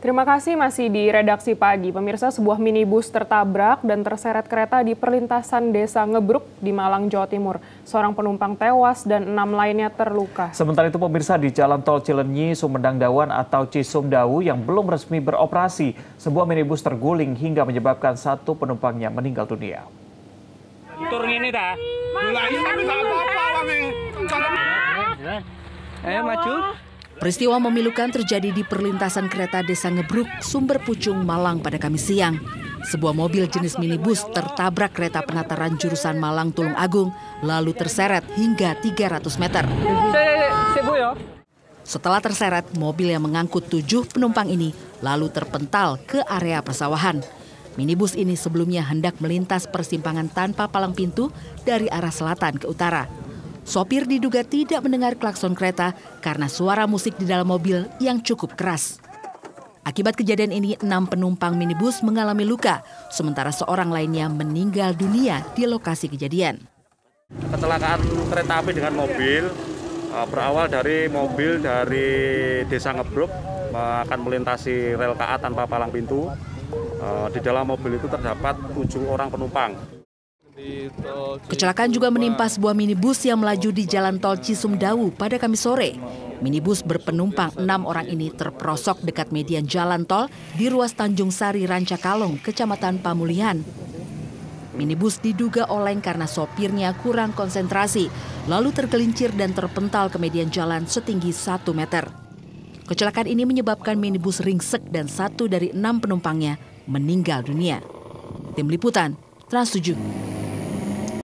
Terima kasih masih di redaksi pagi. Pemirsa, sebuah minibus tertabrak dan terseret kereta di perlintasan desa Ngebruk di Malang, Jawa Timur. Seorang penumpang tewas dan enam lainnya terluka. Sementara itu pemirsa di Jalan Tol Cilenyi, Sumedang Dawan atau Cisumdawu yang belum resmi beroperasi, sebuah minibus terguling hingga menyebabkan satu penumpangnya meninggal dunia. Turun ini dah. Mulai apa-apa eh? Ayo maju. Peristiwa memilukan terjadi di perlintasan kereta Desa Ngebruk, Sumber Pucung, Malang pada Kamis siang. Sebuah mobil jenis minibus tertabrak kereta penataran jurusan Malang Tulung Agung, lalu terseret hingga 300 meter. Setelah terseret, mobil yang mengangkut tujuh penumpang ini lalu terpental ke area persawahan. Minibus ini sebelumnya hendak melintas persimpangan tanpa palang pintu dari arah selatan ke utara. Sopir diduga tidak mendengar klakson kereta karena suara musik di dalam mobil yang cukup keras. Akibat kejadian ini, enam penumpang minibus mengalami luka, sementara seorang lainnya meninggal dunia di lokasi kejadian. Kecelakaan kereta api dengan mobil eh, berawal dari mobil dari desa Ngebruk eh, akan melintasi rel KA tanpa palang pintu. Eh, di dalam mobil itu terdapat tujuh orang penumpang. Kecelakaan juga menimpa sebuah minibus yang melaju di jalan tol Cisumdawu pada Kamis sore. Minibus berpenumpang enam orang ini terperosok dekat median jalan tol di ruas Tanjung Sari, Rancakalong, Kecamatan Pamulihan. Minibus diduga oleng karena sopirnya kurang konsentrasi, lalu tergelincir dan terpental ke median jalan setinggi satu meter. Kecelakaan ini menyebabkan minibus ringsek dan satu dari enam penumpangnya meninggal dunia. Tim Liputan, Trans 7.